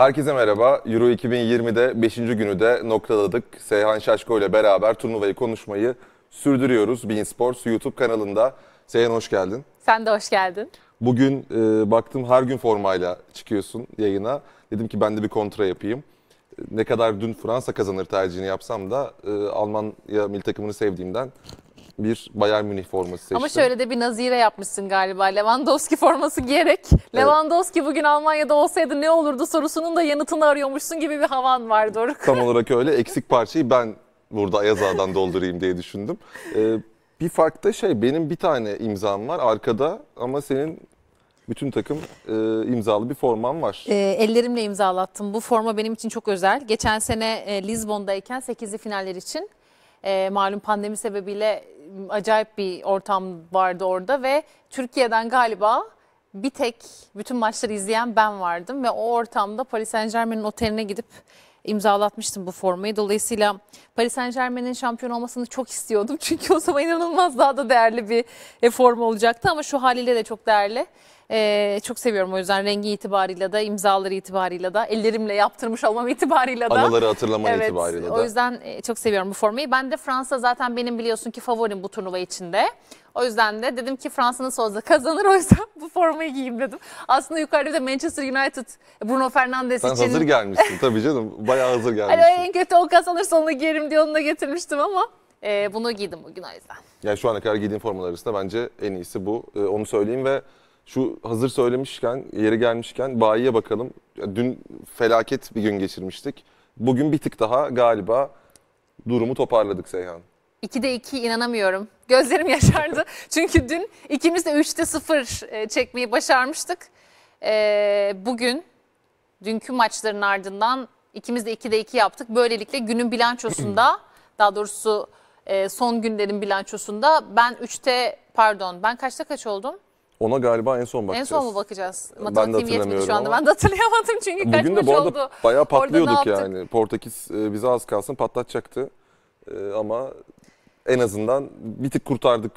Herkese merhaba. Euro 2020'de 5. günü de noktaladık. Seyhan Şaşko ile beraber turnuvayı konuşmayı sürdürüyoruz. Bein Sports YouTube kanalında. Seyhan hoş geldin. Sen de hoş geldin. Bugün e, baktım her gün formayla çıkıyorsun yayına. Dedim ki ben de bir kontra yapayım. E, ne kadar dün Fransa kazanır tercihini yapsam da e, Almanya milli takımını sevdiğimden bir Bayern Münih forması seçtim. Ama şöyle de bir nazire yapmışsın galiba. Lewandowski forması giyerek Lewandowski bugün Almanya'da olsaydı ne olurdu sorusunun da yanıtını arıyormuşsun gibi bir havan var Doruk. Tam olarak öyle. Eksik parçayı ben burada Ayaz doldurayım diye düşündüm. Ee, bir fark da şey benim bir tane imzam var arkada ama senin bütün takım e, imzalı bir forman var. E, ellerimle imzalattım. Bu forma benim için çok özel. Geçen sene e, Lizbon'dayken 8'li finaller için e, malum pandemi sebebiyle acayip bir ortam vardı orada ve Türkiye'den galiba bir tek bütün maçları izleyen ben vardım ve o ortamda Paris Saint Germain'in oteline gidip imzalatmıştım bu formayı. Dolayısıyla Paris Saint Germain'in şampiyon olmasını çok istiyordum. Çünkü o zaman inanılmaz daha da değerli bir e, forma olacaktı ama şu haliyle de çok değerli. Ee, çok seviyorum o yüzden rengi itibariyle da imzaları itibariyle da ellerimle yaptırmış olmam itibariyle da. Anıları hatırlaman evet, itibariyle de. O yüzden e, çok seviyorum bu formayı. Ben de Fransa zaten benim biliyorsun ki favorim bu turnuva içinde. O yüzden de dedim ki Fransa'nın sonunda kazanır o yüzden bu formayı giyeyim dedim. Aslında yukarıda da Manchester United Bruno Fernandes Sen için. Sen hazır gelmişsin tabii canım bayağı hazır gelmişsin. Yani en kötü o kazanırsa onu giyerim diye onu da getirmiştim ama e, bunu giydim bugün o yüzden. Yani şu ana kadar giydiğim formalar arasında bence en iyisi bu. E, onu söyleyeyim ve şu hazır söylemişken, yeri gelmişken bayiye bakalım. Dün felaket bir gün geçirmiştik. Bugün bir tık daha galiba durumu toparladık Seyhan. 2'de 2 inanamıyorum. Gözlerim yaşardı. Çünkü dün ikimiz de 3'te 0 e, çekmeyi başarmıştık. E, bugün dünkü maçların ardından ikimiz de 2'de 2 yaptık. Böylelikle günün bilançosunda daha doğrusu e, son günlerin bilançosunda ben 3'te pardon ben kaçta kaç oldum? Ona galiba en son bakacağız. En son mu bakacağız? Matematiğim yetmedi şu anda. Ama. Ben de hatırlayamadım çünkü Bugün kaç de bu arada oldu. bayağı patlıyorduk yani. Portekiz e, bize az kalsın patlatacaktı. E, ama en azından bir tık kurtardık.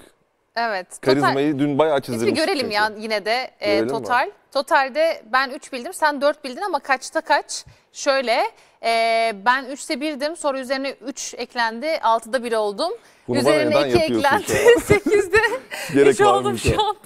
Evet. Karizmayı total, dün bayağı çizdirmiş. Biz bir görelim çünkü. ya yine de e, total. Mi? Totalde ben 3 bildim sen 4 bildin ama kaçta kaç? Şöyle e, ben 3'te 1'dim sonra üzerine 3 eklendi 6'da 1 oldum. Bunu üzerine 2 eklendi 8'de 3 oldum şu anda.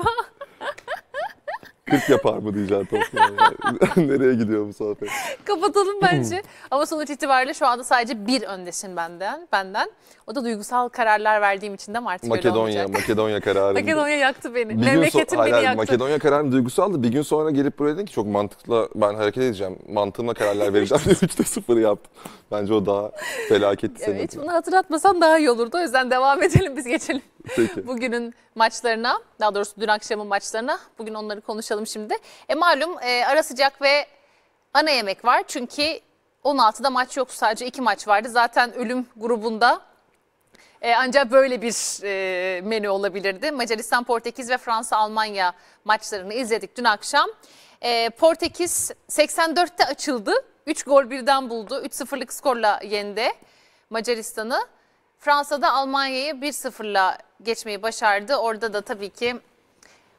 40 yapar mı diyeceğim toplam. Nereye gidiyor bu sohbet? Kapatalım bence. Ama sonuç itibariyle şu anda sadece bir öndesin benden. benden. O da duygusal kararlar verdiğim için de artık Makedonya, öyle Makedonya kararı. Makedonya yaktı beni. Bir Memleketim so beni yaktı. Makedonya kararı duygusaldı. Bir gün sonra gelip buraya dedin ki çok mantıklı ben hareket edeceğim. Mantığımla kararlar vereceğim diye 3'te 0 yaptım. Bence o daha felaketti evet, senin. Hiç bunu hatırlatmasan daha iyi olurdu. O yüzden devam edelim biz geçelim. Peki. Bugünün maçlarına, daha doğrusu dün akşamın maçlarına, bugün onları konuşalım şimdi. E malum e, ara sıcak ve ana yemek var. Çünkü 16'da maç yoktu sadece iki maç vardı. Zaten ölüm grubunda e, ancak böyle bir e, menü olabilirdi. Macaristan, Portekiz ve Fransa, Almanya maçlarını izledik dün akşam. E, Portekiz 84'te açıldı. 3 gol birden buldu. 3-0'lık skorla yendi Macaristan'ı. Fransa'da Almanya'yı 1-0'la geçmeyi başardı. Orada da tabii ki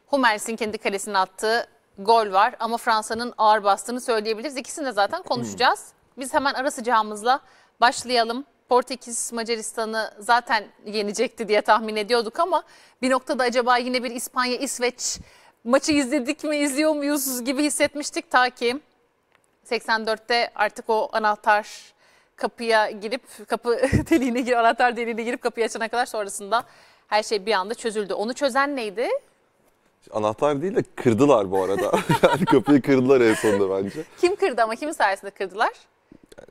Hummels'in kendi kalesine attığı gol var. Ama Fransa'nın ağır bastığını söyleyebiliriz. İkisini de zaten konuşacağız. Biz hemen ara sıcağımızla başlayalım. Portekiz Macaristan'ı zaten yenecekti diye tahmin ediyorduk ama bir noktada acaba yine bir İspanya-İsveç maçı izledik mi izliyor muyuz gibi hissetmiştik ta ki 84'te artık o anahtar kapıya girip kapı deliğine girip anahtar deliğine girip kapıyı açana kadar sonrasında her şey bir anda çözüldü. Onu çözen neydi? Anahtar değil de kırdılar bu arada. yani kapıyı kırdılar en sonunda bence. Kim kırdı ama kimin sayesinde kırdılar?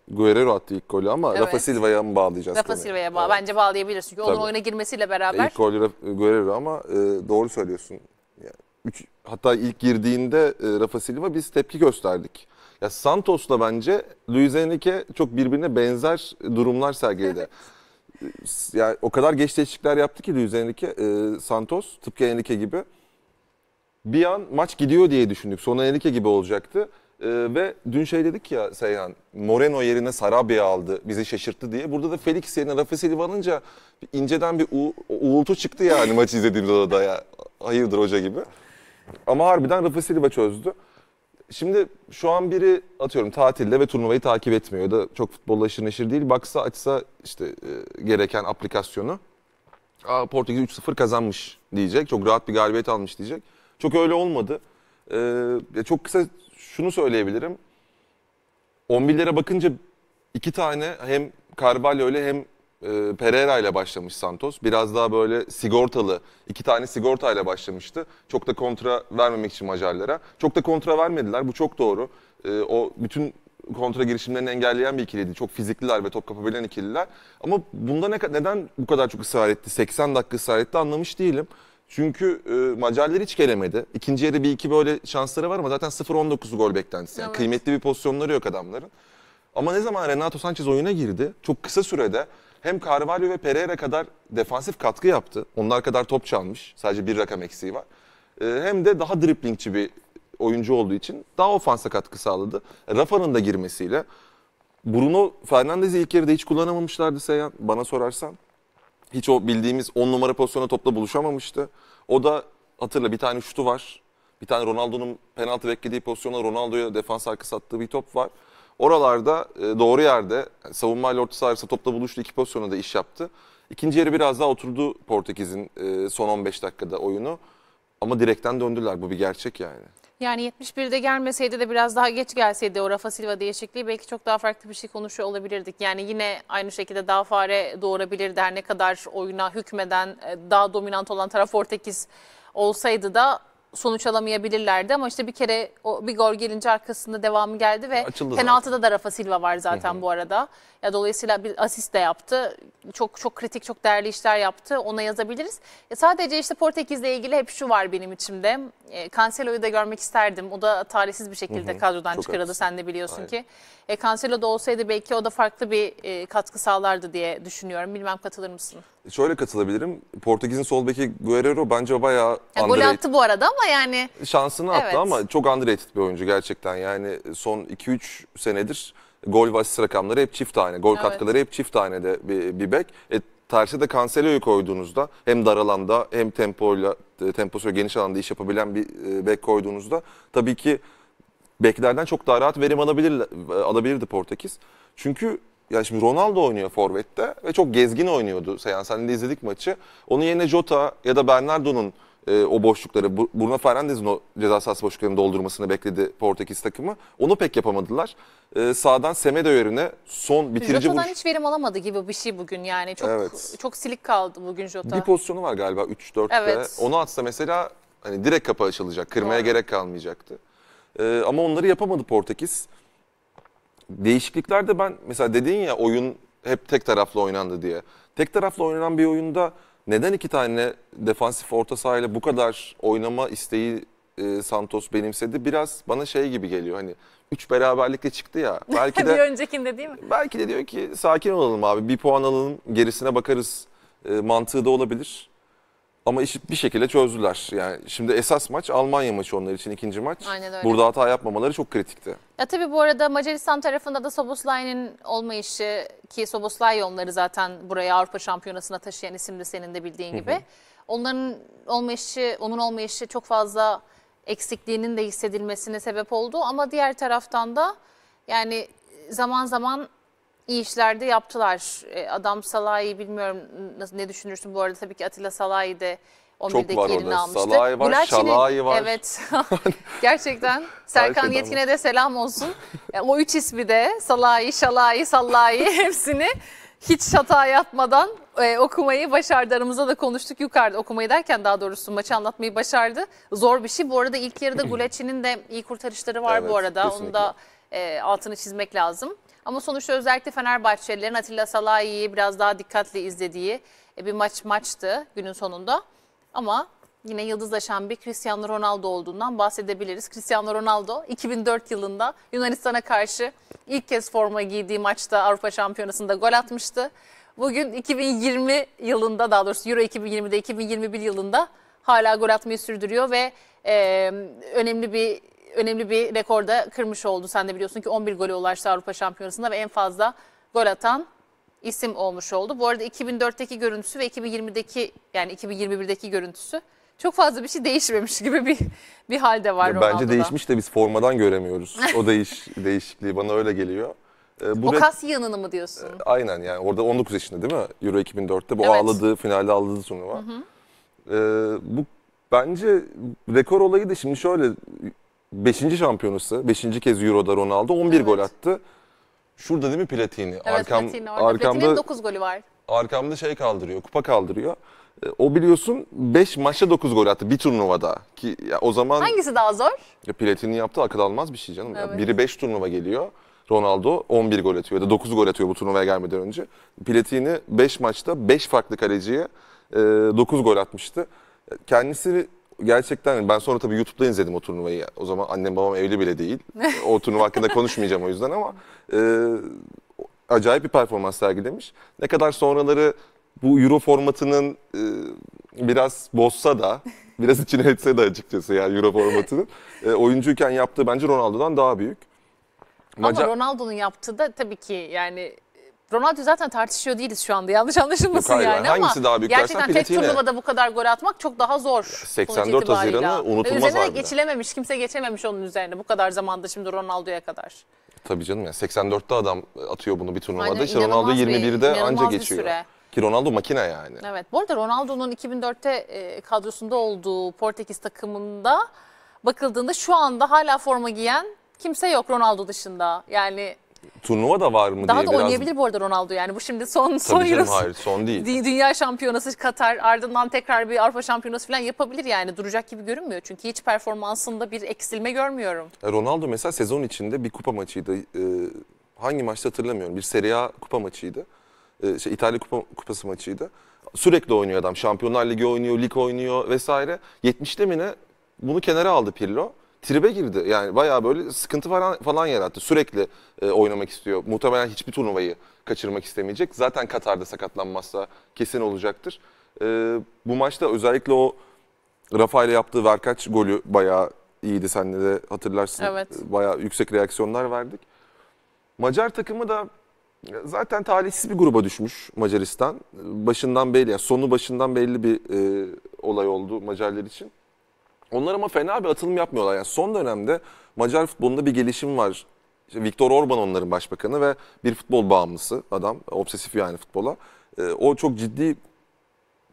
Guerrero attı ilk golü ama evet. Rafa Silva'ya mı bağlayacağız? Rafa Silva'ya bağ evet. bence bağlayabilirsin. çünkü Tabii. onun oyuna girmesiyle beraber. İlk golü Guerrero ama e, doğru söylüyorsun. Yani üç, hatta ilk girdiğinde e, Rafa Silva biz tepki gösterdik. Ya Santos'la bence Luis Enrique çok birbirine benzer durumlar sergiledi. Evet. Yani o kadar geç değişiklikler yaptı ki Luis Enrique, e, Santos tıpkı Enrique gibi. Bir an maç gidiyor diye düşündük. Sonra Enrique gibi olacaktı. E, ve dün şey dedik ya Seyhan, Moreno yerine Sarabia aldı, bizi şaşırttı diye. Burada da Felix yerine Rafa Silva alınca inceden bir u, uğultu çıktı yani maçı izlediğimiz odada ya. Hayırdır hoca gibi. Ama harbiden Rafa Silva çözdü. Şimdi şu an biri atıyorum tatilde ve turnuvayı takip etmiyor da çok futbolla aşırı neşir değil. Baksa açsa işte e, gereken aplikasyonu. Aa, Portekiz 3-0 kazanmış diyecek. Çok rahat bir galibiyet almış diyecek. Çok öyle olmadı. Ee, çok kısa şunu söyleyebilirim. 11'lere bakınca iki tane hem Carvalho ile hem e, Pereira ile başlamış Santos. Biraz daha böyle sigortalı, iki tane sigorta ile başlamıştı. Çok da kontra vermemek için Macarlara. Çok da kontra vermediler, bu çok doğru. E, o bütün kontra girişimlerini engelleyen bir ikiliydi. Çok fizikliler ve top kapabilen ikililer. Ama bunda ne, neden bu kadar çok ısrar etti? 80 dakika ısrar etti anlamış değilim. Çünkü e, Macarlar hiç gelemedi. İkinci yarı bir iki böyle şansları var ama zaten 0-19 gol beklentisi. Yani evet. Kıymetli bir pozisyonları yok adamların. Ama ne zaman Renato Sanchez oyuna girdi, çok kısa sürede hem Carvalho ve Pereira kadar defansif katkı yaptı. Onlar kadar top çalmış. Sadece bir rakam eksiği var. Ee, hem de daha driplingçi bir oyuncu olduğu için daha ofansa katkı sağladı. Rafa'nın da girmesiyle. Bruno Fernandez'i ilk yarıda hiç kullanamamışlardı Seyhan bana sorarsan. Hiç o bildiğimiz 10 numara pozisyona topla buluşamamıştı. O da hatırla bir tane şutu var. Bir tane Ronaldo'nun penaltı beklediği pozisyona Ronaldo'ya defans arkası attığı bir top var. Oralarda e, doğru yerde savunmayla orta sahası topla buluştu iki pozisyonda da iş yaptı. İkinci yarı biraz daha oturdu Portekiz'in e, son 15 dakikada oyunu. Ama direkten döndüler bu bir gerçek yani. Yani 71'de gelmeseydi de biraz daha geç gelseydi o Rafa Silva değişikliği belki çok daha farklı bir şey konuşuyor olabilirdik. Yani yine aynı şekilde daha fare doğurabilirdi her ne kadar oyuna hükmeden e, daha dominant olan taraf Portekiz olsaydı da sonuç alamayabilirlerdi ama işte bir kere o bir gol gelince arkasında devamı geldi ve Açıldı penaltıda da Rafa Silva var zaten Hı-hı. bu arada. Ya dolayısıyla bir asist de yaptı. Çok çok kritik, çok değerli işler yaptı. Ona yazabiliriz. E sadece işte Portekiz'le ilgili hep şu var benim içimde. E, Cancelo'yu da görmek isterdim. O da talihsiz bir şekilde hı hı. kadrodan çok çıkarıldı. Sen de biliyorsun Aynen. ki. E, Cancelo da olsaydı belki o da farklı bir e, katkı sağlardı diye düşünüyorum. Bilmem katılır mısın? E, şöyle katılabilirim. Portekiz'in sol beki Guerrero bence bayağı yani Gol attı bu arada ama yani. Şansını attı evet. ama çok underrated bir oyuncu gerçekten. Yani son 2-3 senedir Gol ve asist rakamları hep çift tane. Gol Evet. katkıları hep çift tanede bir, bir bek. E, tersi de Cancelo'yu koyduğunuzda hem dar alanda hem tempoyla e, temposu geniş alanda iş yapabilen bir e, bek koyduğunuzda tabii ki beklerden çok daha rahat verim alabilir alabilirdi Portekiz. Çünkü ya şimdi Ronaldo oynuyor forvette ve çok gezgin oynuyordu. Seyhan sen de izledik maçı. Onun yerine Jota ya da Bernardo'nun e, o boşlukları. Bruno Fernandes'in o ceza sahası boşluklarını doldurmasını bekledi Portekiz takımı. Onu pek yapamadılar. E, sağdan Semedo yerine son bitirici vuruş. hiç verim alamadı gibi bir şey bugün yani. Çok evet. çok silik kaldı bugün Jota. Bir pozisyonu var galiba 3-4'te. Evet. Onu atsa mesela hani direkt kapı açılacak. Kırmaya Doğru. gerek kalmayacaktı. E, ama onları yapamadı Portekiz. Değişikliklerde ben mesela dedin ya oyun hep tek taraflı oynandı diye. Tek taraflı oynanan bir oyunda neden iki tane defansif orta sahayla bu kadar oynama isteği e, Santos benimsedi? Biraz bana şey gibi geliyor hani 3 beraberlikle çıktı ya. Belki de bir öncekinde değil mi? Belki de diyor ki sakin olalım abi bir puan alalım gerisine bakarız e, mantığı da olabilir. Ama işi bir şekilde çözdüler. Yani şimdi esas maç Almanya maçı onlar için ikinci maç. Aynen öyle. Burada hata yapmamaları çok kritikti. Ya tabii bu arada Macaristan tarafında da Soboslay'ın olmayışı ki Soboslay onları zaten buraya Avrupa Şampiyonası'na taşıyan isimdi senin de bildiğin gibi. Hı hı. Onların olmayışı, onun olmayışı çok fazla eksikliğinin de hissedilmesine sebep oldu ama diğer taraftan da yani zaman zaman iyi işler de yaptılar. E, adam Salah'ı bilmiyorum ne düşünürsün bu arada tabii ki Atilla Salahi de 11'deki Çok var yerini almıştı. Salah'ı var, Şalah'ı var. Evet. Gerçekten. Serkan Yetkin'e de selam olsun. E, o üç ismi de Salahi, Şalah'ı, Sallah'ı hepsini hiç hata yapmadan e, okumayı başardı. Aramızda da konuştuk yukarıda okumayı derken daha doğrusu maçı anlatmayı başardı. Zor bir şey. Bu arada ilk yarıda Guleç'inin de iyi kurtarışları var evet, bu arada. Kesinlikle. Onu da e, altını çizmek lazım. Ama sonuçta özellikle Fenerbahçelilerin Atilla Salahi'yi biraz daha dikkatli izlediği e, bir maç maçtı günün sonunda. Ama yine yıldızlaşan bir Cristiano Ronaldo olduğundan bahsedebiliriz. Cristiano Ronaldo 2004 yılında Yunanistan'a karşı ilk kez forma giydiği maçta Avrupa Şampiyonası'nda gol atmıştı. Bugün 2020 yılında daha doğrusu Euro 2020'de 2021 yılında hala gol atmayı sürdürüyor ve e, önemli bir önemli bir rekorda kırmış oldu. Sen de biliyorsun ki 11 gole ulaştı Avrupa Şampiyonası'nda ve en fazla gol atan isim olmuş oldu. Bu arada 2004'teki görüntüsü ve 2020'deki yani 2021'deki görüntüsü çok fazla bir şey değişmemiş gibi bir bir halde var Ronaldo'da. Bence değişmiş de biz formadan göremiyoruz. O değiş değişikliği bana öyle geliyor. Ee, bu o kas yanını mı diyorsun? E, aynen yani orada 19 yaşında değil mi? Euro 2004'te bu evet. ağladığı, finalde ağladığı turnuva. Hı ee, bu bence rekor olayı da şimdi şöyle 5. şampiyonası. 5. kez Euro'da Ronaldo 11 evet. gol attı. Şurada değil mi Platini? Evet, Arkam, Platini orada. Arkamda, Platini'nin 9 golü var. Arkamda şey kaldırıyor, kupa kaldırıyor. E, o biliyorsun 5 maçta 9 gol attı bir turnuvada. Ki ya o zaman Hangisi daha zor? Ya Platini yaptı akıl almaz bir şey canım. Evet. Ya biri 5 turnuva geliyor. Ronaldo 11 gol atıyor ya da 9 gol atıyor bu turnuvaya gelmeden önce. Platini 5 maçta 5 farklı kaleciye 9 e, gol atmıştı. Kendisi gerçekten hani ben sonra tabii YouTube'da izledim o turnuvayı. O zaman annem babam evli bile değil. o turnuva hakkında konuşmayacağım o yüzden ama e, acayip bir performans sergilemiş. Ne kadar sonraları bu Euro formatının e, biraz bozsa da biraz içine etse de açıkçası yani Euro formatının e, oyuncuyken yaptığı bence Ronaldo'dan daha büyük. Ama Ronaldo'nun yaptığı da tabii ki yani Ronaldo zaten tartışıyor değiliz şu anda yanlış anlaşılmasın Yok, yani hangisi ama daha büyük gerçekten tek turnuvada bu kadar gol atmak çok daha zor. 84 Haziran'ı unutulmaz Üzerine harbiden. geçilememiş kimse geçememiş onun üzerine bu kadar zamanda şimdi Ronaldo'ya kadar. Tabii canım yani 84'te adam atıyor bunu bir turnuvada işte Ronaldo 21'de anca geçiyor. Süre. Ki Ronaldo makine yani. Evet bu arada Ronaldo'nun 2004'te e, kadrosunda olduğu Portekiz takımında bakıldığında şu anda hala forma giyen kimse yok Ronaldo dışında. Yani turnuva da var mı Daha diye da biraz... oynayabilir bu arada Ronaldo yani. Bu şimdi son Tabii son canım, hayır son değil. Dünya şampiyonası Katar ardından tekrar bir Avrupa şampiyonası falan yapabilir yani. Duracak gibi görünmüyor. Çünkü hiç performansında bir eksilme görmüyorum. E, Ronaldo mesela sezon içinde bir kupa maçıydı. Ee, hangi maçta hatırlamıyorum. Bir Serie A kupa maçıydı. Ee, şey, İtalya kupa, kupası maçıydı. Sürekli oynuyor adam. Şampiyonlar Ligi oynuyor, lig oynuyor vesaire. 70'te mi ne? Bunu kenara aldı Pirlo tribe girdi. Yani bayağı böyle sıkıntı falan, falan yarattı. Sürekli e, oynamak istiyor. Muhtemelen hiçbir turnuvayı kaçırmak istemeyecek. Zaten Katar'da sakatlanmazsa kesin olacaktır. E, bu maçta özellikle o Rafa yaptığı Verkaç golü bayağı iyiydi. Sen de hatırlarsın. Evet. Bayağı yüksek reaksiyonlar verdik. Macar takımı da zaten talihsiz bir gruba düşmüş Macaristan. Başından belli, yani sonu başından belli bir e, olay oldu Macarlar için. Onlar ama fena bir atılım yapmıyorlar. Yani son dönemde Macar futbolunda bir gelişim var. İşte Viktor Orban onların başbakanı ve bir futbol bağımlısı adam. Obsesif yani futbola. E, o çok ciddi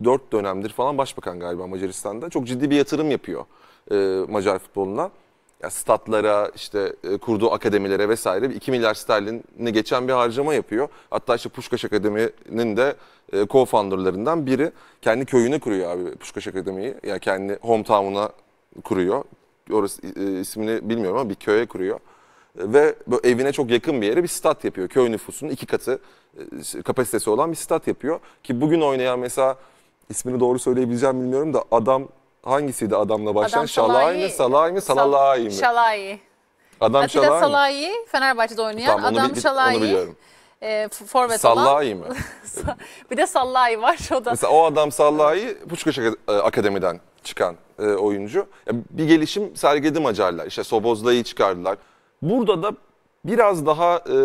4 dönemdir falan başbakan galiba Macaristan'da. Çok ciddi bir yatırım yapıyor e, Macar futboluna. Ya statlara, işte e, kurduğu akademilere vesaire 2 milyar sterlini geçen bir harcama yapıyor. Hatta işte Puşkaş Akademi'nin de e, co-founderlarından biri kendi köyüne kuruyor abi Puşkaş Akademi'yi. Ya yani kendi hometown'una kuruyor. Orası e, ismini bilmiyorum ama bir köye kuruyor. Ve böyle evine çok yakın bir yere bir stat yapıyor. Köy nüfusunun iki katı e, kapasitesi olan bir stat yapıyor. Ki bugün oynayan mesela ismini doğru söyleyebileceğim bilmiyorum da adam hangisiydi adamla başlayan? Adam Şalay mı? Salay mı? Salalay mı? Şalay. Adam Atilla Şalay Salayi, Fenerbahçe'de oynayan tamam, Adam Şalayi. Onu biliyorum. E, forvet Sallahi olan. mı? bir de Sallahi var o da. Mesela o adam Sallahi Puçkaş e, Akademi'den çıkan e, oyuncu. Ya bir gelişim sergiledi Macarlar. İşte Sobozlay'ı çıkardılar. Burada da biraz daha e,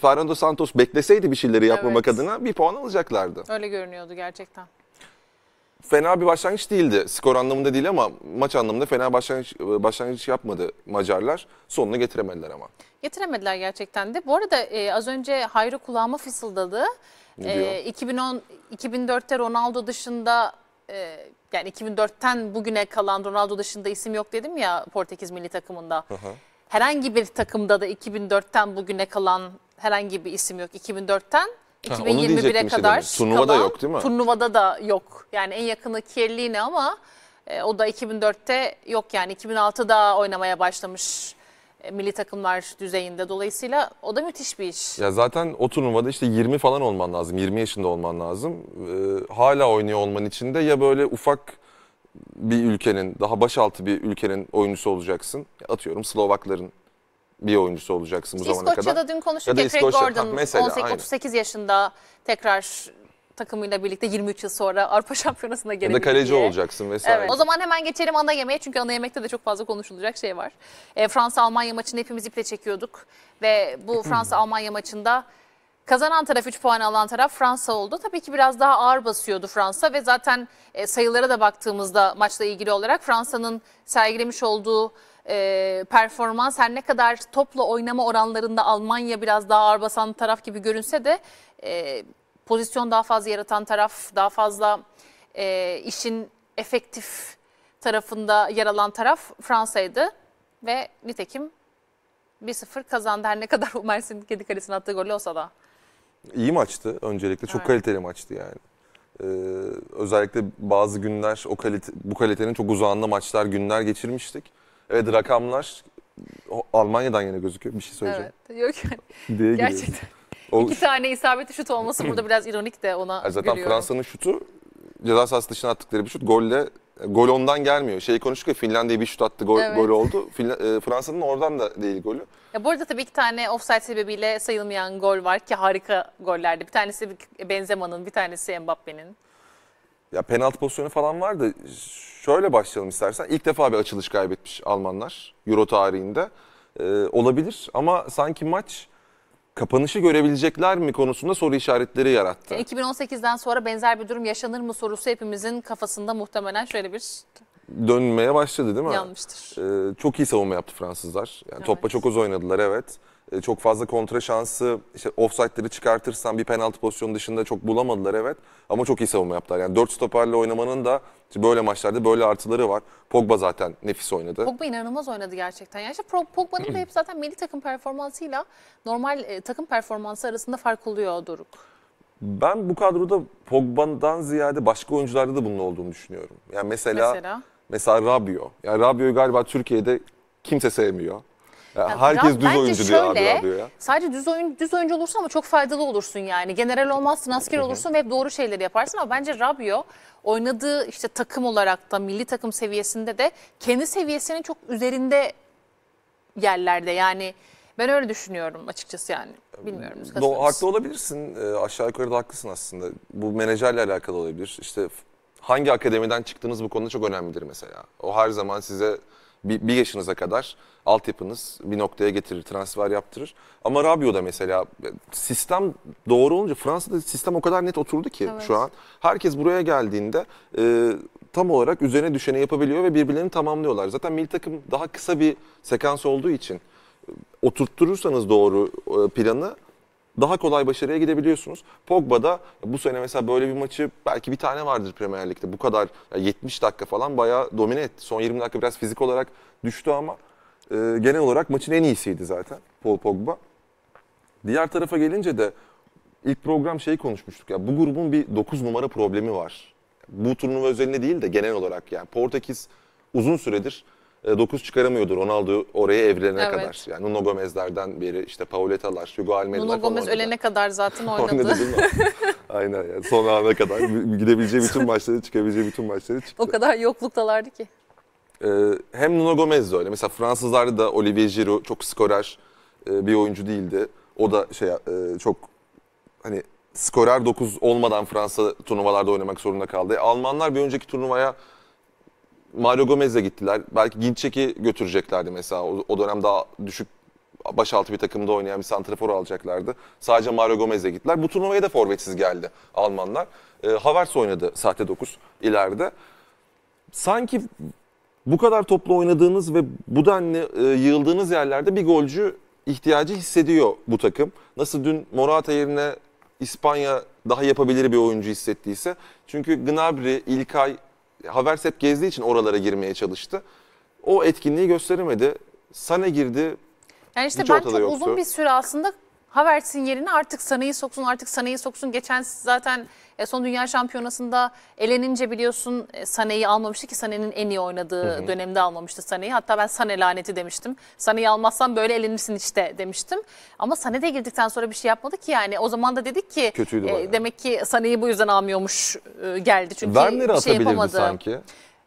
Fernando Santos bekleseydi bir şeyleri yapmamak evet. adına bir puan alacaklardı. Öyle görünüyordu gerçekten. Fena bir başlangıç değildi. Skor anlamında değil ama maç anlamında fena başlangıç, e, başlangıç yapmadı Macarlar. Sonunu getiremediler ama. Getiremediler gerçekten de. Bu arada e, az önce Hayri kulağıma fısıldadı. E, 2010 2004'te Ronaldo dışında e, yani 2004'ten bugüne kalan Ronaldo dışında isim yok dedim ya Portekiz milli takımında. Hı hı. Herhangi bir takımda da 2004'ten bugüne kalan herhangi bir isim yok. 2004'ten 2021'e kadar işte turnuvada kalan, yok değil mi? Turnuvada da yok. Yani en yakını Kierlini ama e, o da 2004'te yok yani 2006'da oynamaya başlamış e, milli takımlar düzeyinde. Dolayısıyla o da müthiş bir iş. Ya zaten o turnuvada işte 20 falan olman lazım. 20 yaşında olman lazım. Ee, hala oynuyor olman için de ya böyle ufak bir ülkenin, daha başaltı bir ülkenin oyuncusu olacaksın. Atıyorum Slovakların bir oyuncusu olacaksın bu zamana kadar. İskoçya'da dün konuştuk ya, ya Craig Gordon 18, 38 yaşında tekrar takımıyla birlikte 23 yıl sonra Avrupa Şampiyonası'na Ya da kaleci diye. olacaksın vesaire. Evet. O zaman hemen geçelim ana yemeğe çünkü ana yemekte de çok fazla konuşulacak şey var. E, Fransa-Almanya maçını hepimiz iple çekiyorduk ve bu Fransa-Almanya maçında kazanan taraf 3 puan alan taraf Fransa oldu. Tabii ki biraz daha ağır basıyordu Fransa ve zaten e, sayılara da baktığımızda maçla ilgili olarak Fransa'nın sergilemiş olduğu e, performans her ne kadar topla oynama oranlarında Almanya biraz daha ağır basan taraf gibi görünse de e, pozisyon daha fazla yaratan taraf, daha fazla e, işin efektif tarafında yer alan taraf Fransa'ydı. Ve nitekim 1-0 kazandı her ne kadar Umersin Kedi Kalesi'ne attığı golü olsa da. İyi maçtı öncelikle. Çok evet. kaliteli maçtı yani. Ee, özellikle bazı günler o kalite, bu kalitenin çok uzağında maçlar, günler geçirmiştik. Evet rakamlar Almanya'dan yine gözüküyor. Bir şey söyleyeceğim. Evet. Yok Diye Gerçekten. O... İki tane isabetli şut olması burada biraz ironik de ona Zaten Fransa'nın şutu ceza sahası dışına attıkları bir şut golle gol ondan gelmiyor. Şey konuştuk ya Finlandiya bir şut attı gol, evet. gol oldu. E, Fransa'nın oradan da değil golü. Ya bu arada tabii iki tane offside sebebiyle sayılmayan gol var ki harika gollerdi. Bir tanesi Benzema'nın, bir tanesi Mbappe'nin. Ya penaltı pozisyonu falan vardı. Şöyle başlayalım istersen. İlk defa bir açılış kaybetmiş Almanlar Euro tarihinde. Ee, olabilir ama sanki maç kapanışı görebilecekler mi konusunda soru işaretleri yarattı. 2018'den e, sonra benzer bir durum yaşanır mı sorusu hepimizin kafasında muhtemelen şöyle bir dönmeye başladı değil mi? Yanmıştır. Ee, çok iyi savunma yaptı Fransızlar. Yani evet. Topla çok az oynadılar evet. Ee, çok fazla kontra şansı, işte offside'leri çıkartırsan bir penaltı pozisyonu dışında çok bulamadılar evet. Ama çok iyi savunma yaptılar. Yani 4 stoperle oynamanın da işte böyle maçlarda böyle artıları var. Pogba zaten nefis oynadı. Pogba inanılmaz oynadı gerçekten. Yani işte Pogba'nın da hep zaten milli takım performansıyla normal e, takım performansı arasında fark oluyor Doruk. Ben bu kadroda Pogba'dan ziyade başka oyuncularda da bunun olduğunu düşünüyorum. Yani mesela mesela, mesela Rabio. Yani Rabio'yu galiba Türkiye'de kimse sevmiyor. Ya herkes düz bence oyuncu diyor abi ya. Sadece düz oyun düz oyuncu olursun ama çok faydalı olursun yani. General olmazsın, asker olursun ve hep doğru şeyleri yaparsın ama bence Rabio oynadığı işte takım olarak da milli takım seviyesinde de kendi seviyesinin çok üzerinde yerlerde yani ben öyle düşünüyorum açıkçası yani. Bilmiyorum. Do haklı olabilirsin. E, aşağı yukarı da haklısın aslında. Bu menajerle alakalı olabilir. İşte hangi akademiden çıktığınız bu konuda çok önemlidir mesela. O her zaman size bir, bir yaşınıza kadar altyapınız bir noktaya getirir, transfer yaptırır. Ama Rabio'da mesela sistem doğru olunca Fransa'da sistem o kadar net oturdu ki evet. şu an. Herkes buraya geldiğinde e, tam olarak üzerine düşeni yapabiliyor ve birbirlerini tamamlıyorlar. Zaten milli takım daha kısa bir sekans olduğu için e, oturtturursanız doğru e, planı daha kolay başarıya gidebiliyorsunuz. Pogba da bu sene mesela böyle bir maçı belki bir tane vardır Premier Lig'de. Bu kadar 70 dakika falan bayağı domine etti. Son 20 dakika biraz fizik olarak düştü ama e, genel olarak maçın en iyisiydi zaten Paul Pogba. Diğer tarafa gelince de ilk program şeyi konuşmuştuk ya bu grubun bir 9 numara problemi var. Bu turnuva özelinde değil de genel olarak yani Portekiz uzun süredir 9 e, çıkaramıyordu Ronaldo oraya evrilene evet. kadar. Yani Nuno Gomez'lerden beri işte Pauleta'lar, Hugo Almeida. Nuno Gomez ölene kadar zaten oynadı. oynadı değil mi? Aynen yani son ana kadar gidebileceği bütün maçları çıkabileceği bütün maçları çıktı. O kadar yokluktalardı ki. Ee, hem Nuno Gomez de öyle. Mesela Fransızlarda da Olivier Giroud çok skorer e, bir oyuncu değildi. O da şey e, çok hani skorer 9 olmadan Fransa turnuvalarda oynamak zorunda kaldı. E, Almanlar bir önceki turnuvaya Mario Gomez'le gittiler. Belki Ginçek'i götüreceklerdi mesela. O, dönem daha düşük baş altı bir takımda oynayan bir santrafor alacaklardı. Sadece Mario Gomez'le gittiler. Bu turnuvaya da forvetsiz geldi Almanlar. E, Havertz oynadı sahte 9 ileride. Sanki bu kadar toplu oynadığınız ve bu denli e, yığıldığınız yerlerde bir golcü ihtiyacı hissediyor bu takım. Nasıl dün Morata yerine İspanya daha yapabilir bir oyuncu hissettiyse. Çünkü Gnabry, İlkay, Havertz hep gezdiği için oralara girmeye çalıştı. O etkinliği gösteremedi. Sane girdi. Yani işte Hiç ben çok yoktu. uzun bir süre aslında Havertz'in yerine artık Sana'yı soksun artık Sana'yı soksun. Geçen zaten e, son dünya şampiyonasında elenince biliyorsun e, Sana'yı almamıştı ki Sana'nın en iyi oynadığı hı hı. dönemde almamıştı Sana'yı. Hatta ben Sana laneti demiştim. Sana'yı almazsan böyle elenirsin işte demiştim. Ama Sana de girdikten sonra bir şey yapmadı ki yani. O zaman da dedik ki Kötüydü e, demek ki Sana'yı bu yüzden almıyormuş e, geldi. Çünkü Werner'i şey yapamadı. sanki.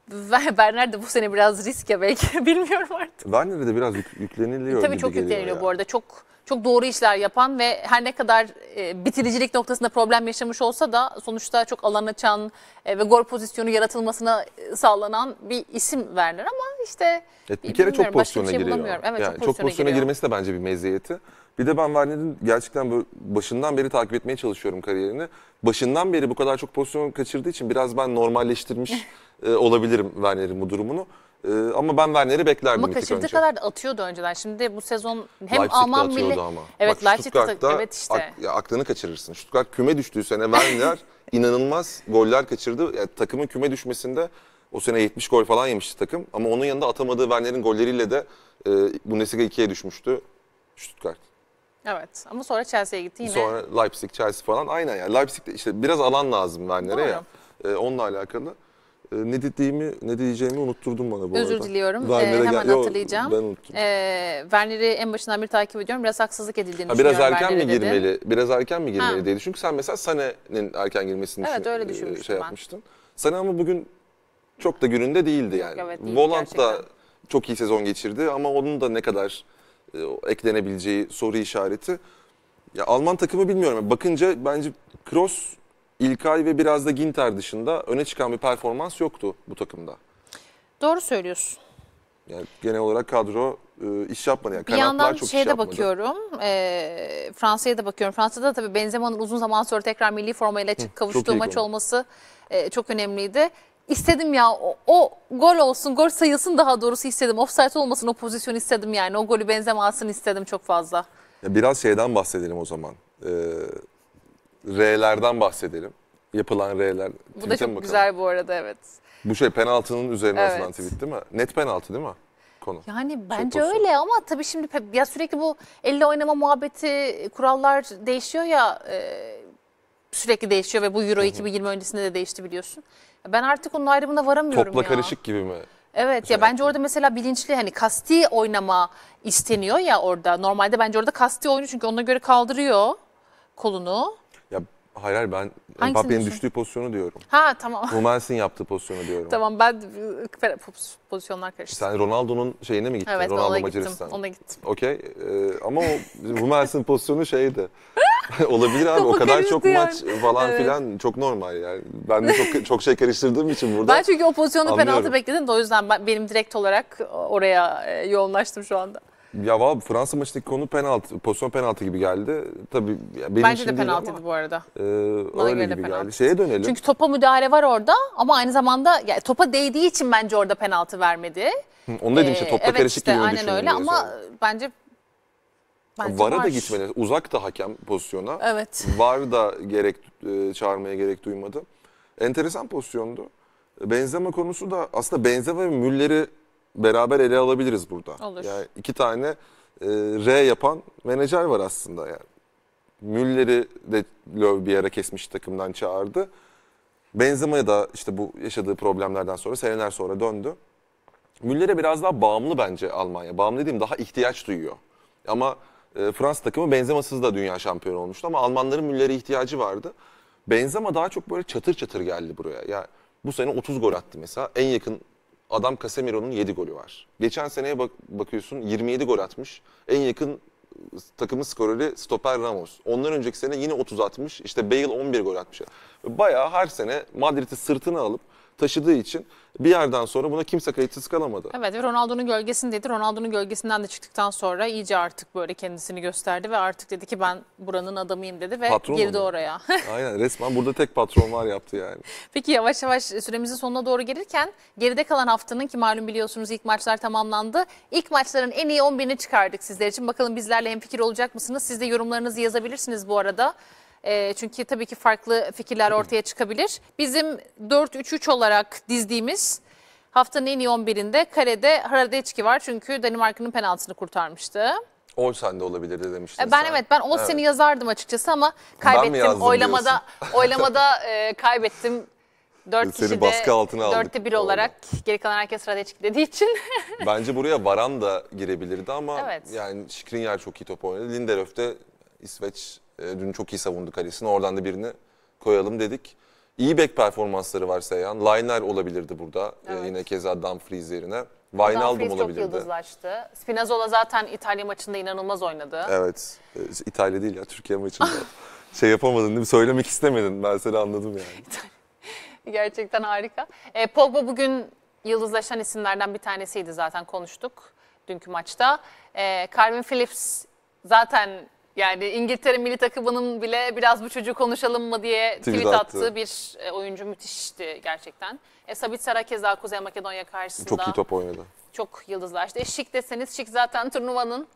Werner de bu sene biraz riske belki bilmiyorum artık. Werner'e de biraz yük, yükleniliyor Tabii çok yükleniliyor ya. bu arada. Çok çok doğru işler yapan ve her ne kadar e, bitiricilik noktasında problem yaşamış olsa da sonuçta çok alan açan e, ve gol pozisyonu yaratılmasına e, sağlanan bir isim Werner ama işte evet, bir kere çok pozisyona şey giriyor. Evet, yani çok pozisyona, çok pozisyona girmesi de bence bir meziyeti. Bir de ben Werner'in gerçekten başından beri takip etmeye çalışıyorum kariyerini. Başından beri bu kadar çok pozisyon kaçırdığı için biraz ben normalleştirmiş e, olabilirim Werner'in bu durumunu. Ee, ama ben Werner'i beklerdim ama bir tık önce. kadar da atıyordu önceden. Şimdi bu sezon hem Leipzig'de Alman milli... ama. Evet Bak, Leipzig'de evet işte. Ak, ya, aklını kaçırırsın. Stuttgart küme düştüğü sene Werner inanılmaz goller kaçırdı. Yani, takımın küme düşmesinde o sene 70 gol falan yemişti takım. Ama onun yanında atamadığı Werner'in golleriyle de e, Bundesliga 2'ye düşmüştü Stuttgart. Evet ama sonra Chelsea'ye gitti yine. Sonra Leipzig, Chelsea falan aynen yani. Leipzig'de işte biraz alan lazım Werner'e ya. E, onunla alakalı. Ee, ne dediğimi ne diyeceğimi unutturdum bana bu Özür arada. diliyorum. Ee, hemen gel- hatırlayacağım. Yo, ben unuttum. Ee, Werner'i en başından bir takip ediyorum. Biraz haksızlık edildiğini ha, biraz düşünüyorum. erken mi girmeli? Biraz erken mi girmeli Ha. diye düşün. Sen mesela Sane'nin erken girmesini Evet, düşün- öyle e, düşünmüştüm şey ben. yapmıştın. Sane ama bugün çok da gününde değildi yani. evet, değildi Volant da çok iyi sezon geçirdi ama onun da ne kadar e, eklenebileceği soru işareti. Ya Alman takımı bilmiyorum. Bakınca bence Kroos İlkay ve biraz da Ginter dışında öne çıkan bir performans yoktu bu takımda. Doğru söylüyorsun. Yani genel olarak kadro e, iş yapmadı. Yani bir yandan çok şeye de bakıyorum. E, Fransa'ya da bakıyorum. Fransa'da tabii Benzema'nın uzun zaman sonra tekrar milli formayla Hı, kavuştuğu maç olması e, çok önemliydi. İstedim ya o, o gol olsun, gol sayılsın daha doğrusu istedim. Offside olmasın o pozisyon istedim yani. O golü Benzemasın istedim çok fazla. Ya biraz şeyden bahsedelim o zaman. Ee, R'lerden bahsedelim. Yapılan R'ler. Bu da çok güzel bu arada evet. Bu şey penaltının üzerine evet. atılan tweet değil mi? Net penaltı değil mi? Konu. Yani bence şey, öyle ama tabii şimdi ya sürekli bu elle oynama muhabbeti kurallar değişiyor ya e, sürekli değişiyor ve bu Euro hı hı. 2020 öncesinde de değişti biliyorsun. Ben artık onun ayrımına varamıyorum Topla ya. karışık gibi mi? Evet şey ya bence yaptım. orada mesela bilinçli hani kasti oynama isteniyor ya orada. Normalde bence orada kasti oynuyor çünkü ona göre kaldırıyor kolunu. Hayır hayır ben Mbappé'nin düştüğü pozisyonu diyorum. Ha tamam. Rumens'in yaptığı pozisyonu diyorum. tamam ben pozisyonlar karıştı. Sen Ronaldo'nun şeyine mi gittin? Evet Ronaldo ona Macaristan. gittim. Ona gittim. Okey ee, ama o Rumens'in pozisyonu şeydi. Olabilir abi o kadar çok yani. maç falan evet. filan çok normal yani. Ben de çok, çok şey karıştırdığım için burada Ben çünkü o pozisyonu penaltı bekledim de o yüzden ben, benim direkt olarak oraya e, yoğunlaştım şu anda. Ya valla Fransa maçındaki konu penaltı, pozisyon penaltı gibi geldi. Tabii ya benim Bence de penaltıydı ama, bu arada. E, Bana öyle gibi penaltı. geldi. Şeye dönelim. Çünkü topa müdahale var orada ama aynı zamanda ya, topa değdiği için bence orada penaltı vermedi. Hı, Onu dedim işte Ee, topla evet karışık işte, gibi aynen öyle ama söyledim. bence, bence Vara da gitmedi. Uzak da hakem pozisyona. Evet. Var da gerek e, çağırmaya gerek duymadı. Enteresan pozisyondu. Benzema konusu da aslında Benzema ve Müller'i beraber ele alabiliriz burada. Olur. Yani iki tane e, R yapan menajer var aslında yani. Müller'i de Löw bir yere kesmiş takımdan çağırdı. Benzema'ya da işte bu yaşadığı problemlerden sonra seneler sonra döndü. Müller'e biraz daha bağımlı bence Almanya. Bağımlı dediğim daha ihtiyaç duyuyor. Ama e, Fransa takımı Benzema'sız da dünya şampiyonu olmuştu ama Almanların Müller'e ihtiyacı vardı. Benzema daha çok böyle çatır çatır geldi buraya. Yani bu sene 30 gol attı mesela. En yakın Adam Casemiro'nun 7 golü var. Geçen seneye bak bakıyorsun 27 gol atmış. En yakın takımın skoreri stoper Ramos. Ondan önceki sene yine 30 atmış. İşte Bale 11 gol atmış. Bayağı her sene Madrid'i sırtına alıp taşıdığı için bir yerden sonra buna kimse kayıtsız kalamadı. Evet ve Ronaldo'nun gölgesindeydi. Ronaldo'nun gölgesinden de çıktıktan sonra iyice artık böyle kendisini gösterdi ve artık dedi ki ben buranın adamıyım dedi ve patron girdi oluyor. oraya. Aynen resmen burada tek patron var yaptı yani. Peki yavaş yavaş süremizin sonuna doğru gelirken geride kalan haftanın ki malum biliyorsunuz ilk maçlar tamamlandı. İlk maçların en iyi 11'ini çıkardık sizler için. Bakalım bizlerle hemfikir olacak mısınız? Siz de yorumlarınızı yazabilirsiniz bu arada. E, çünkü tabii ki farklı fikirler ortaya çıkabilir. Bizim 4-3-3 olarak dizdiğimiz haftanın en iyi 11'inde karede Haradeçki var. Çünkü Danimarka'nın penaltısını kurtarmıştı. Olsen de olabilirdi demiştiniz. Ee, ben sen. evet ben Olsen'i evet. yazardım açıkçası ama kaybettim. Oylamada diyorsun. oylamada e, kaybettim. 4 Seni kişi baskı de altına aldık. 4'te 1 olarak geri kalan herkes Radeçik dediği için. Bence buraya Varan da girebilirdi ama evet. yani yer çok iyi top oynadı. Lindelöf de İsveç e, dün çok iyi savundu kalesini. Oradan da birini koyalım dedik. İyi bek performansları var Seyhan. Liner olabilirdi burada. E, evet. E, yine keza Dumfries yerine. Wijnaldum olabilirdi. çok yıldızlaştı. Spinazzola zaten İtalya maçında inanılmaz oynadı. Evet. E, İtalya değil ya Türkiye maçında. şey yapamadın değil mi? Söylemek istemedin. Ben seni anladım yani. Gerçekten harika. E, Pogba bugün yıldızlaşan isimlerden bir tanesiydi zaten konuştuk dünkü maçta. E, Calvin Phillips zaten yani İngiltere milli takımının bile biraz bu çocuğu konuşalım mı diye tweet, tweet attığı attı. bir e, oyuncu müthişti gerçekten. E, Sabitzer keza Kuzey Makedonya karşısında. Çok iyi top oynadı. Çok yıldızlaştı. E, Şik deseniz Şik zaten turnuvanın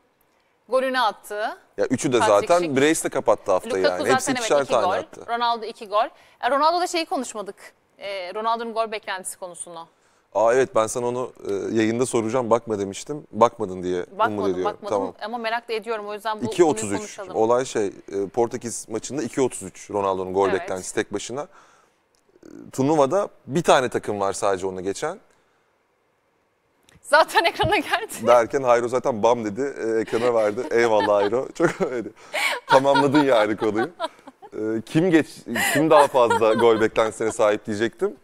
golünü attı. Ya üçü de Patrick zaten Schick. Brace'le kapattı hafta Lukaku yani. Hepsi ikişer evet, iki gol. Ronaldo iki gol. E, da şeyi konuşmadık. E, Ronaldo'nun gol beklentisi konusunu. Aa evet ben sana onu e, yayında soracağım bakma demiştim. Bakmadın diye bakmadım, umut ediyorum. Bakmadım tamam. ama merak da ediyorum o yüzden bu 2.33 konuşalım. Olay şey e, Portekiz maçında 2.33 Ronaldo'nun gol evet. beklentisi tek başına. E, turnuvada bir tane takım var sadece onu geçen. Zaten ekrana geldi. Derken Hayro zaten bam dedi e, ekrana verdi. Eyvallah Hayro. Çok öyle. Tamamladın yani konuyu. E, kim geç kim daha fazla gol beklentisine sahip diyecektim.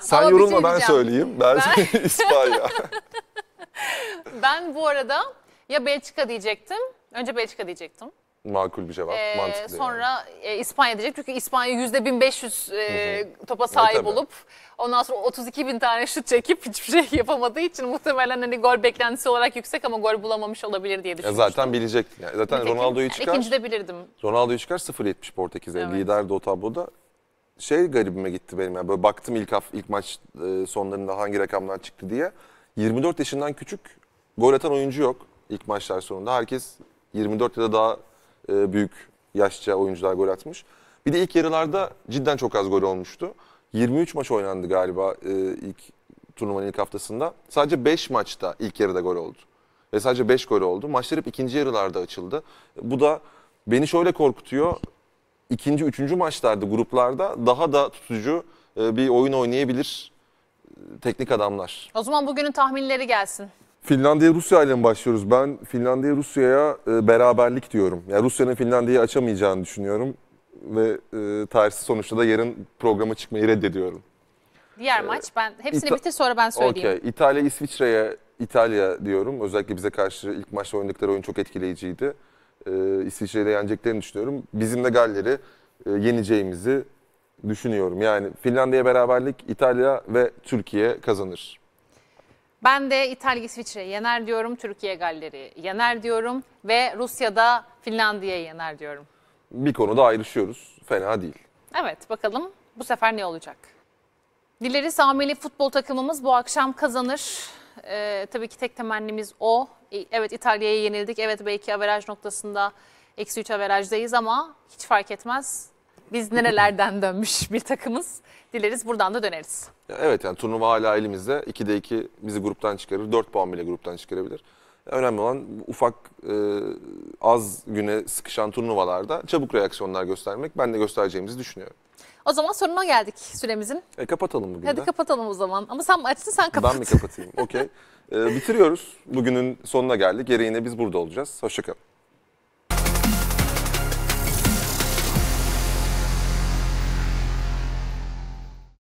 Sen Ama yorulma şey ben söyleyeyim. Ben, ben... İspanya. ben bu arada ya Belçika diyecektim. Önce Belçika diyecektim. Makul bir cevap. Ee, mantıklı sonra yani. e, İspanya diyecek. Çünkü İspanya %1500 e, hı hı. topa e, sahip evet, olup ondan sonra 32 bin tane şut çekip hiçbir şey yapamadığı için muhtemelen hani gol beklentisi olarak yüksek ama gol bulamamış olabilir diye düşünmüştüm. Ya zaten bilecektin Yani. Zaten Ronaldo'yu çıkar. Yani de bilirdim. Ronaldo'yu çıkar 0.70 Portekiz'e. Evet. Lider de o tabloda şey garibime gitti benim. Yani böyle baktım ilk haf, ilk maç e, sonlarında hangi rakamdan çıktı diye. 24 yaşından küçük gol atan oyuncu yok ilk maçlar sonunda. Herkes 24 ya da daha e, büyük yaşça oyuncular gol atmış. Bir de ilk yarılarda cidden çok az gol olmuştu. 23 maç oynandı galiba e, ilk turnuvanın ilk haftasında. Sadece 5 maçta ilk yarıda gol oldu. Ve sadece 5 gol oldu. Maçlar hep ikinci yarılarda açıldı. Bu da beni şöyle korkutuyor ikinci, üçüncü maçlarda gruplarda daha da tutucu e, bir oyun oynayabilir e, teknik adamlar. O zaman bugünün tahminleri gelsin. Finlandiya Rusya ile başlıyoruz? Ben Finlandiya Rusya'ya e, beraberlik diyorum. Yani Rusya'nın Finlandiya'yı açamayacağını düşünüyorum ve tersi sonuçta da yarın programa çıkmayı reddediyorum. Diğer ee, maç ben hepsini İta bitir sonra ben söyleyeyim. Okay. İtalya İsviçre'ye İtalya diyorum. Özellikle bize karşı ilk maçta oynadıkları oyun çok etkileyiciydi e, İsviçre'de yeneceklerini düşünüyorum. Bizim de Galler'i e, yeneceğimizi düşünüyorum. Yani Finlandiya beraberlik, İtalya ve Türkiye kazanır. Ben de İtalya İsviçre'yi yener diyorum, Türkiye Galler'i yener diyorum ve Rusya'da Finlandiya'yı yener diyorum. Bir konuda ayrışıyoruz. Fena değil. Evet bakalım bu sefer ne olacak? Dileriz ameli futbol takımımız bu akşam kazanır. E, tabii ki tek temennimiz o. E, evet İtalya'ya yenildik. Evet belki averaj noktasında eksi 3 averajdayız ama hiç fark etmez. Biz nerelerden dönmüş bir takımız. Dileriz buradan da döneriz. Evet yani turnuva hala elimizde. 2'de 2 bizi gruptan çıkarır. 4 puan bile gruptan çıkarabilir. Önemli olan ufak e, az güne sıkışan turnuvalarda çabuk reaksiyonlar göstermek. Ben de göstereceğimizi düşünüyorum. O zaman sonuna geldik süremizin. E kapatalım bugün Hadi de. kapatalım o zaman. Ama sen açtın sen kapat. Ben mi kapatayım? Okey. e, bitiriyoruz. Bugünün sonuna geldik. Gereğine biz burada olacağız. Hoşçakalın.